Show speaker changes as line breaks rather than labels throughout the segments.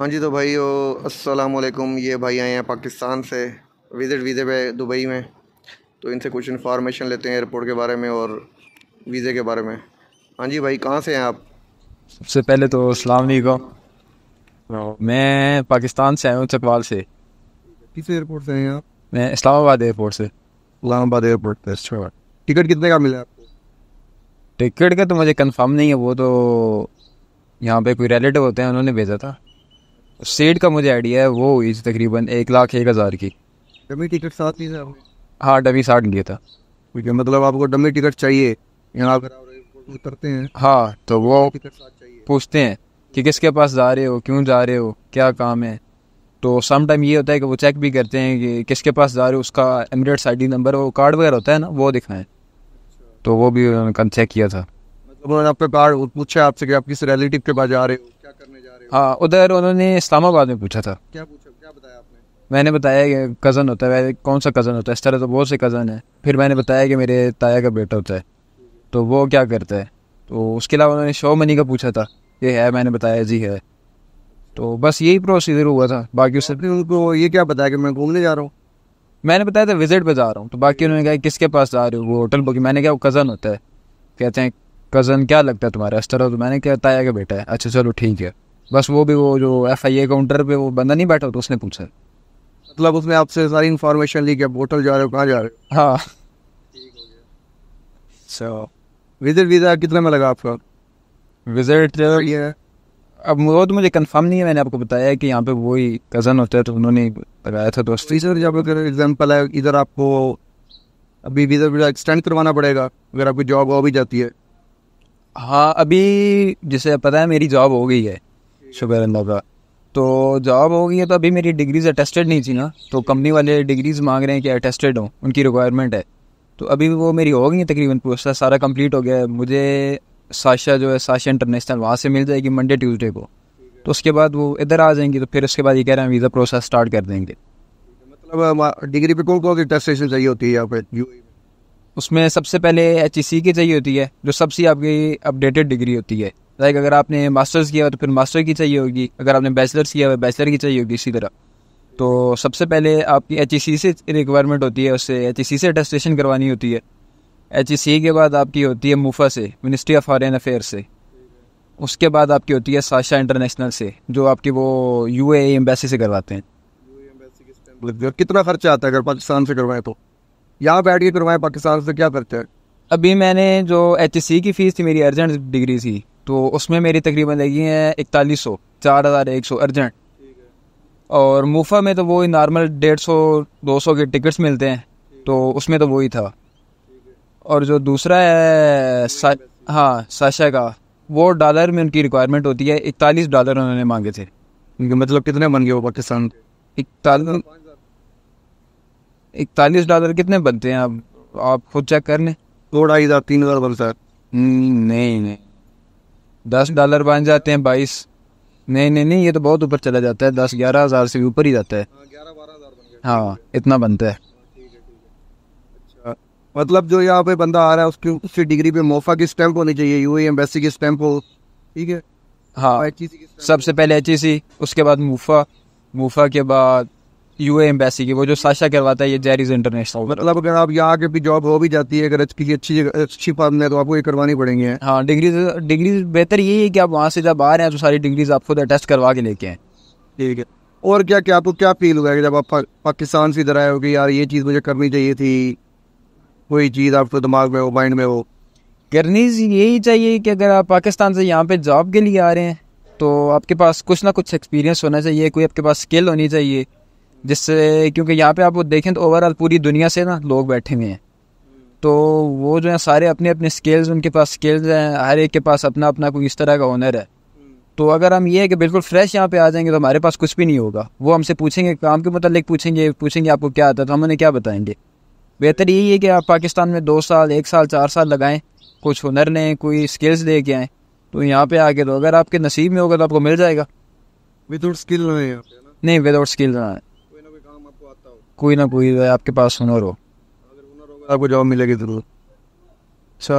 हाँ जी तो भाई ओ असलकुम ये भाई आए हैं पाकिस्तान से विज़िट वीज़े पे दुबई में तो इनसे कुछ इन्फॉर्मेशन लेते हैं एयरपोर्ट के बारे में और वीज़े के बारे में हाँ जी भाई कहाँ से हैं आप
सबसे पहले तो अस्सलाम मैं पाकिस्तान से आया हूँ चकवाल से किस एयरपोर्ट से हैं आप मैं इस्लामाबाद एयरपोर्ट से इस्लामाबाद एयरपोर्ट पर अच्छा टिकट कितने का मिला आपको टिकट का तो मुझे कन्फर्म नहीं है वो तो यहाँ पे कोई रिलेटिव होते हैं उन्होंने भेजा था स्टेट का मुझे आइडिया है वो हुई थी तकरीबन एक लाख एक हज़ार की
डमी टिकट साथ ही था
हाँ डमी साठ लिया था क्योंकि मतलब आपको डमी टिकट चाहिए यहाँ अगर उतरते हैं हाँ तो वो पूछते हैं कि किसके पास जा रहे हो क्यों जा रहे हो क्या काम है तो सम टाइम ये होता है कि वो चेक भी करते हैं कि किसके पास जा रहे हो उसका एमिरेट्स आई नंबर वो कार्ड वगैरह होता है ना वो दिखाएं अच्छा। तो वो भी उन्होंने चेक किया था मतलब उन्होंने आपका कार्ड पूछा आपसे कि आप किस रिलेटिव के पास जा रहे हो हाँ उधर उन्होंने इस्लामाबाद में पूछा था क्या पूछा क्या बताया आपने मैंने बताया कि कज़न होता है कौन सा कज़न होता है इस तरह तो बहुत से कज़न है फिर मैंने बताया कि मेरे ताया का बेटा होता है तो वो क्या करता है तो उसके अलावा उन्होंने शो मनी का पूछा था ये है मैंने बताया जी है तो बस यही प्रोसीजर हुआ था बाकी तो उससे उनको ये क्या बताया कि मैं घूमने जा रहा हूँ मैंने बताया था विजिट पे जा रहा हूँ तो बाकी उन्होंने कहा किसके पास जा रहे हो वो होटल बुकिंग मैंने कहा वो कज़न होता है कहते हैं कज़न क्या लगता है तुम्हारा इस तरह तो मैंने कहा ताया का बेटा है अच्छा चलो ठीक है बस वो भी वो जो एफ आई ए काउंटर पे वो बंदा नहीं बैठा तो उसने पूछा
मतलब उसने आपसे सारी इन्फॉर्मेशन ली कि आप होटल जा रहे हो कहाँ जा रहे हो हाँ सो विजिट
वीज़ा कितने में लगा आपका विजिट अब वो तो मुझे कंफर्म नहीं है मैंने आपको बताया कि यहाँ पे वही कज़न होता है तो उन्होंने लगाया था दोस्त तो सर जब अगर एग्जाम्पल है इधर आपको अभी वीज़ा वीज़ा एक्सटेंड करवाना पड़ेगा अगर आपकी जॉब हो भी जाती है हाँ अभी जैसे पता है मेरी जॉब हो गई है शुगर एंड का तो जॉब हो गई है तो अभी मेरी डिग्रीज अटेस्टेड नहीं थी ना तो कंपनी वाले डिग्रीज मांग रहे हैं कि अटेस्टेड हों उनकी रिक्वायरमेंट है तो अभी वो मेरी हो गई है तकरीबन प्रोसेस सारा कंप्लीट हो गया है मुझे साशा जो है साशा इंटरनेशनल वहाँ से मिल जाएगी मंडे ट्यूसडे को तो उसके बाद वो इधर आ जाएंगी तो फिर उसके बाद ये कह रहे हैं वीज़ा प्रोसेस स्टार्ट कर देंगे
मतलब डिग्री पे कौन कौन सी अटेस्टेशन चाहिए होती है यहाँ पे
उसमें सबसे पहले एच e की चाहिए होती है जो सबसे आपकी अपडेटेड डिग्री होती है लाइक अगर आपने मास्टर्स किया हुआ तो फिर मास्टर की चाहिए होगी अगर आपने बैचलर्स किया हुआ बैचलर तो की चाहिए होगी इसी तरह तो सबसे पहले आपकी एच ई सी से रिक्वायरमेंट होती है उससे एच ई सी से अटेस्टेशन करवानी होती है एच सी e के बाद आपकी होती है मुफा से मिनिस्ट्री ऑफ फॉरेन अफेयर से उसके बाद आपकी होती है साशा इंटरनेशनल से जो आपकी वो यू ए एम्बेसी से करवाते हैं कितना खर्चा आता है अगर पाकिस्तान से करवाएं तो यहाँ बैठ के करवाएं पाकिस्तान से क्या खर्चा है अभी मैंने जो एच e की फ़ीस थी मेरी अर्जेंट डिग्री थी तो उसमें मेरी तकरीबन लगी हैं इकतालीस सौ चार हज़ार एक सौ अर्जेंट और मुफा में तो ही नॉर्मल डेढ़ सौ दो सौ के टिकट्स मिलते हैं तो उसमें तो वो ही था और जो दूसरा है सा, हाँ साशा का वो डॉलर में उनकी रिक्वायरमेंट होती है इकतालीस डॉलर उन्होंने मांगे थे उनके मतलब कितने बन गए वो पाकिस्तान इकतालीस इकतालीस डॉलर कितने बनते हैं आप आप खुद चेक कर लें दो ढाई हज़ार तीन हज़ार बन सर नहीं नहीं दस डॉलर बन जाते हैं बाईस नहीं नहीं नहीं ये तो बहुत ऊपर चला जाता है दस ग्यारह हज़ार से भी ऊपर ही जाता है हाँ, हाँ इतना बनता है हाँ, अच्छा, मतलब जो यहाँ पे बंदा आ रहा है उसकी उसकी डिग्री पे मोफा की स्टैंप
होनी चाहिए यू एम्बेसी की स्टैंप हो
ठीक है हाँ सबसे पहले एच उसके बाद मूफा मूफा के बाद यूए एम्बेसी की वो जो साशा करवाता है ये जेरीज इंटरनेशनल मतलब अगर आप यहाँ आके भी जॉब हो भी जाती है अगर अच्छी अच्छी अच्छी फॉर्म है तो आपको ये करवानी पड़ेंगी हाँ डिग्री डिग्री बेहतर यही है कि आप वहाँ से जब आ रहे हैं तो सारी डिग्रीज आप खुद अटेस्ट करवा के लेके आए
ठीक है और क्या क्या आपको क्या फील हुआ है जब आप पाकिस्तान से इधर आए हो कि यार ये चीज़ मुझे
करनी चाहिए थी कोई चीज़ आपको दिमाग में हो माइंड में हो करनी यही चाहिए कि अगर आप पाकिस्तान से यहाँ पे जॉब के लिए आ रहे हैं तो आपके पास कुछ ना कुछ एक्सपीरियंस होना चाहिए कोई आपके पास स्किल होनी चाहिए जिससे क्योंकि यहाँ पे आप वो देखें तो ओवरऑल पूरी दुनिया से ना लोग बैठे हुए हैं तो वो जो है सारे अपने अपने स्किल्स उनके पास स्किल्स हैं हर एक के पास अपना अपना कोई इस तरह का ऑनर है तो अगर हम ये है कि बिल्कुल फ्रेश यहाँ पे आ जाएंगे तो हमारे पास कुछ भी नहीं होगा वो हमसे पूछेंगे काम के मतलब पूछेंगे पूछेंगे आपको क्या आता है तो हम उन्हें क्या बताएंगे बेहतर यही है कि आप पाकिस्तान में दो साल एक साल चार साल लगाएं कुछ हुनर लें कोई स्किल्स ले के आएँ तो यहाँ पे आके तो अगर आपके नसीब में होगा तो आपको मिल जाएगा विदाउट स्किल नहीं विदाउट स्किल कोई ना कोई आपके पास हुनर हो तो आपको जॉब मिलेगी ज़रूर अच्छा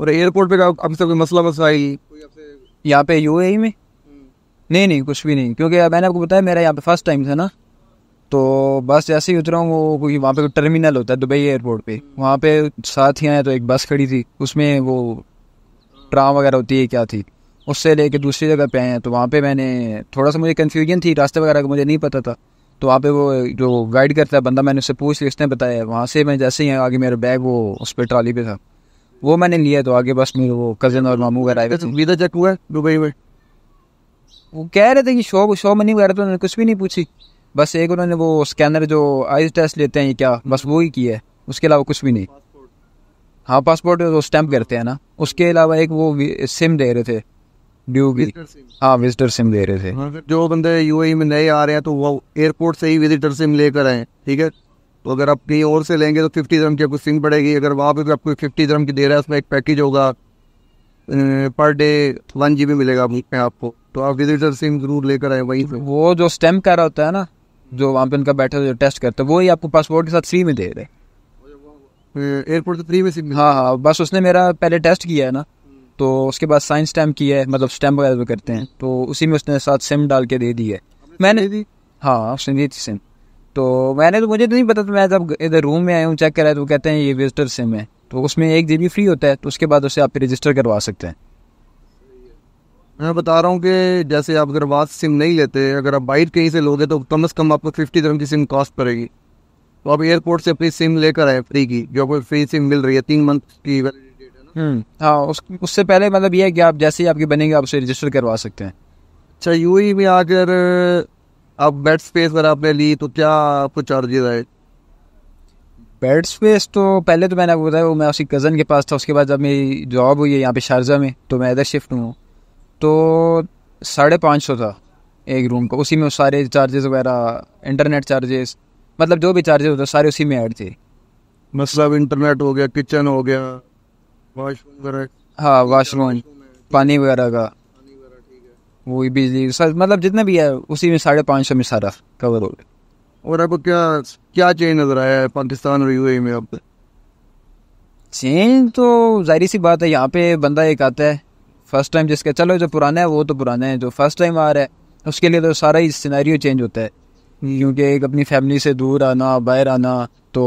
और एयरपोर्ट पे आपसे कोई मसला आई यहाँ पे यू ही में हम्म। नहीं नहीं कुछ भी नहीं क्योंकि मैंने आपको बताया मेरा यहाँ पे फर्स्ट टाइम था ना तो बस जैसे ही उतरा हूँ वो क्योंकि वहाँ पे कोई टर्मिनल होता है दुबई एयरपोर्ट पे हम्म। वहाँ पे साथ ही आया तो एक बस खड़ी थी उसमें वो ट्राम वगैरह होती है क्या थी उससे लेके दूसरी जगह पे आए हैं तो वहाँ पे मैंने थोड़ा सा मुझे कन्फ्यूजन थी रास्ते वगैरह का मुझे नहीं पता था तो वहाँ पे वो जो गाइड करता है बंदा मैंने उससे पूछ लिया उसने बताया वहाँ से मैं जैसे ही आगे मेरा बैग वो उस पर ट्रॉली पे था वो मैंने लिया तो आगे बस मेरे वो कज़न और मामू वगैरह आए अच्छा, वीज़ा चेक हुआ दुबई में वो कह रहे थे कि शो शो नहीं वगैरह तो उन्होंने कुछ भी नहीं पूछी बस एक उन्होंने वो स्कैनर जो आइज टेस्ट लेते हैं ये क्या बस वो ही किया है उसके अलावा कुछ भी नहीं हाँ पासपोर्ट वो स्टैम्प करते हैं ना उसके अलावा एक वो सिम दे रहे थे ड्यू हाँ विजिटर सिम दे रहे थे
हाँ, जो बंदे यूएई e में नए आ रहे हैं तो वो एयरपोर्ट से ही विजिटर सिम लेकर आए ठीक है तो अगर आप कहीं और से लेंगे तो फिफ्टी धर्म की आपको सिम पड़ेगी अगर वहाँ पर आपको फिफ्टी धर्म की दे रहा है उसमें एक पैकेज होगा
per day one G B मिलेगा आपको तो आप विजिटर सिम जरूर लेकर आए वहीं से वो जो स्टेम कर रहा होता है ना जो वहाँ पे उनका बैठे जो टेस्ट करते हैं वो ही आपको पासपोर्ट के साथ फ्री में दे रहे एयरपोर्ट से फ्री में सिम हाँ हाँ बस उसने मेरा पहले टेस्ट किया है ना तो उसके बाद साइंस स्टैम्प की है मतलब स्टैम्प वगैरह करते हैं तो उसी में उसने साथ सिम डाल के दे दी है मैंने दी हाँ उसने दी थी सिम तो मैंने तो मुझे तो नहीं पता तो मैं जब इधर रूम में आया हूँ चेक कराया तो कहते हैं ये विजिटर सिम है तो उसमें एक जी फ्री होता है तो उसके बाद उसे आप रजिस्टर करवा सकते हैं मैं बता रहा हूँ कि जैसे आप अगर वाज सिम
नहीं लेते अगर आप बाइट कहीं से लोगे तो कम से कम आपको फिफ्टी दरम की सिम कॉस्ट पड़ेगी तो आप
एयरपोर्ट से अपनी सिम लेकर आए फ्री की जो आपको फ्री सिम मिल रही है तीन मंथ की हम्म। हाँ उस उससे पहले मतलब ये है कि आप जैसे ही आपकी बनेंगे आप उसे रजिस्टर करवा सकते हैं अच्छा यू ही में अगर आप बेड स्पेस अगर आपने ली तो क्या आपको चार्जेज आए बेड स्पेस तो पहले तो मैंने आपको बताया वो मैं उसी कज़न के पास था उसके बाद जब मेरी जॉब हुई है यहाँ पे शारजा में तो मैं इधर शिफ्ट हूँ तो साढ़े पाँच सौ था एक रूम का उसी में सारे चार्जेस वगैरह इंटरनेट चार्जेस मतलब जो भी चार्जेस होते सारे उसी में ऐड थे मतलब इंटरनेट हो गया किचन हो गया हाँ वाशरूम पानी वगैरह का वही बिजली मतलब जितना भी है उसी में साढ़े पाँच सौ में सारा कवर हो गया और आपको क्या क्या चेंज नज़र आया है पाकिस्तान और यूएई e में अब चेंज तो जाहिर सी बात है यहाँ पे बंदा एक आता है फर्स्ट टाइम जिसका चलो जो पुराना है वो तो पुराना है जो फर्स्ट टाइम आ रहा है उसके लिए तो सारा ही सिनेरियो चेंज होता है हम्म। क्योंकि एक अपनी फैमिली से दूर आना बाहर आना तो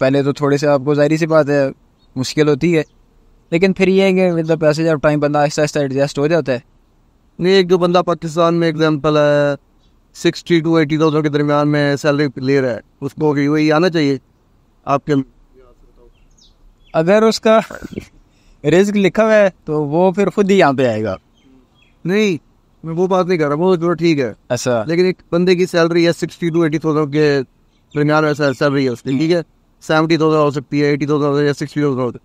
पहले तो थोड़े से आपको जाहिर सी बात है मुश्किल होती है लेकिन फिर ये है with the passage of time बंदा ऐसा ऐसा एडजस्ट हो जाता है नहीं एक जो बंदा पाकिस्तान में एग्जाम्पल
है सिक्सटी टू एटी थाउजेंड के दरमियान में सैलरी ले रहा है उसको वही आना
चाहिए आपके अगर उसका रिस्क लिखा हुआ है तो वो फिर खुद ही यहाँ पे आएगा नहीं मैं वो बात नहीं कर रहा वो जो तो ठीक है अच्छा
लेकिन एक बंदे की सैलरी है सिक्सटी टू एटी थाउजेंड के दरमियान में सैलरी है
उसकी ठीक है सेवेंटी हम्म। थाउजेंड हो सकती है एटी थाउजेंड या सिक्सटी थाउजेंड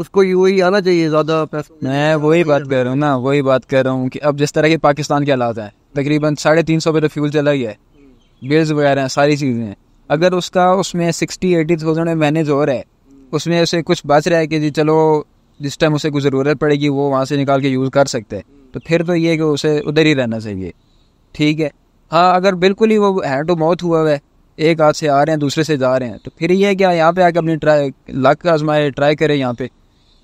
उसको यू आना चाहिए ज़्यादा पैसा मैं वही बात कह रहा हूँ ना वही बात कर रहा हूँ कि अब जिस तरह के पाकिस्तान के हालात हैं तकरीबन साढ़े तीन सौ रुपये तो फ्यूल चला ही है बिल्स वगैरह हैं सारी चीज़ें हैं अगर उसका उसमें सिक्सटी एटी थाउजेंड में मैनेज हो रहा है उसमें उसे कुछ बच रहा है कि जी चलो जिस टाइम उसे कुछ ज़रूरत पड़ेगी वो वहाँ से निकाल के यूज़ कर सकते हैं तो फिर तो ये कि उसे उधर ही रहना चाहिए ठीक है हाँ अगर बिल्कुल ही वो हैंड टू माउथ हुआ हुआ है एक हाथ से आ रहे हैं दूसरे से जा रहे हैं तो फिर ये है कि यहाँ पे आकर अपनी ट्राई लक आजमाए ट्राई करें यहाँ पे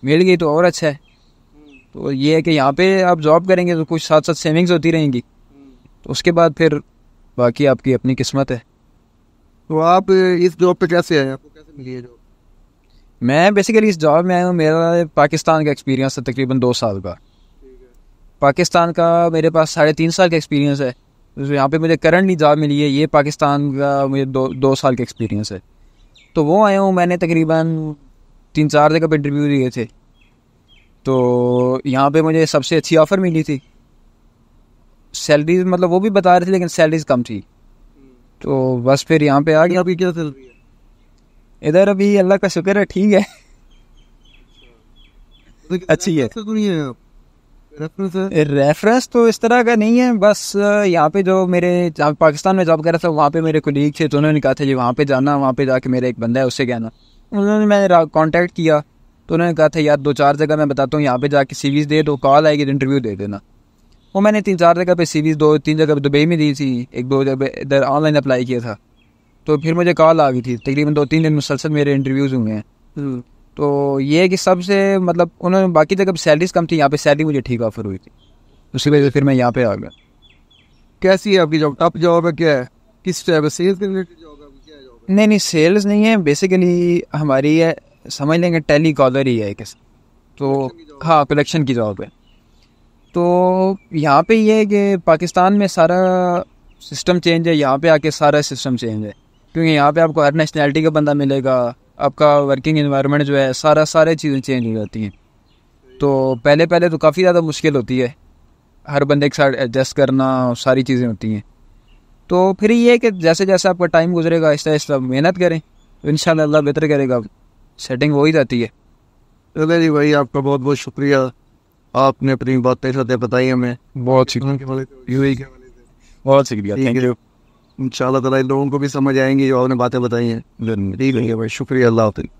मिल गई तो और अच्छा है तो ये है कि यहाँ पे आप जॉब करेंगे तो कुछ साथ साथ सेविंग्स होती रहेंगी तो उसके बाद फिर बाकी आपकी अपनी किस्मत है तो आप इस जॉब पे कैसे आए आपको
कैसे मिली है जॉब
मैं बेसिकली इस जॉब में आया हूँ मेरा पाकिस्तान का एक्सपीरियंस है तकरीबन दो साल का पाकिस्तान का मेरे पास साढ़े तीन साल का एक्सपीरियंस है तो यहाँ पे मुझे करंटली जॉब मिली है ये पाकिस्तान का मुझे दो दो साल का एक्सपीरियंस है तो वो आया हूँ मैंने तकरीबन तीन चार जगह पे इंटरव्यू दिए थे तो यहाँ पे मुझे सबसे अच्छी ऑफ़र मिली थी सैलरीज मतलब वो भी बता रहे थे लेकिन सैलरीज कम थी तो बस फिर यहाँ पे आ गया अभी क्या सैलरी है इधर अभी अल्लाह का शुक्र है ठीक है तो अच्छी है रेफरेंस तो इस तरह का नहीं है बस यहाँ पे जो मेरे पाकिस्तान में जॉब कर रहा था वहाँ पे मेरे कोलीग थे तो उन्होंने कहा था जी वहाँ पे जाना वहाँ पे जाके मेरा एक बंदा है उससे कहना उन्होंने मैंने कॉन्टैक्ट किया तो उन्होंने कहा था यार दो चार जगह मैं बताता हूँ यहाँ पे जाके सीवीज़ दे दो कॉल आएगी तो इंटरव्यू दे देना वो मैंने तीन चार जगह पे सीवीज दो तीन जगह पे दुबई में दी थी एक दो जगह इधर ऑनलाइन अप्लाई किया था तो फिर मुझे कॉल आ गई थी तकरीबन दो तीन दिन मुसलसल मेरे इंटरव्यूज़ हुए हैं हम्म। तो ये कि सबसे मतलब उन्होंने बाकी जगह सैलरीज कम थी यहाँ पे सैलरी मुझे ठीक ऑफर हुई थी उसी वजह से फिर मैं यहाँ पे आ गया कैसी है आपकी जॉब टॉप जॉब है क्या है किस टाइप सेल्स के रिलेटेड जॉब नहीं नहीं सेल्स नहीं है बेसिकली हमारी है समझ लेंगे टेली कॉलर ही है किस तो हाँ कलेक्शन की जॉब है तो यहाँ पे ये है कि पाकिस्तान में सारा सिस्टम चेंज है यहाँ पे आके सारा सिस्टम चेंज है क्योंकि यहाँ पे आपको हर नेशनैलिटी का बंदा मिलेगा आपका वर्किंग इन्वायरमेंट जो है सारा सारे चीज़ें चेंज हो जाती हैं तो पहले पहले तो काफ़ी ज़्यादा मुश्किल होती है हर बंदे के साथ एडजस्ट करना सारी चीज़ें होती हैं तो फिर ये है कि जैसे जैसे आपका टाइम गुजरेगा ऐसा आहिस्ता मेहनत करें तो इन अल्लाह बेहतर करेगा सेटिंग हो ही जाती है चले जी भाई आपका बहुत बहुत शुक्रिया
आपने अपनी बातें सतें बताई हमें
बहुत शुक्रिया
तो
बहुत शुक्रिया थैंक
यू इन शाला लोगों को भी समझ आएंगे जो आपने बातें बताई
हैं
ठीक है भाई शुक्रिया अल्लाह हाफि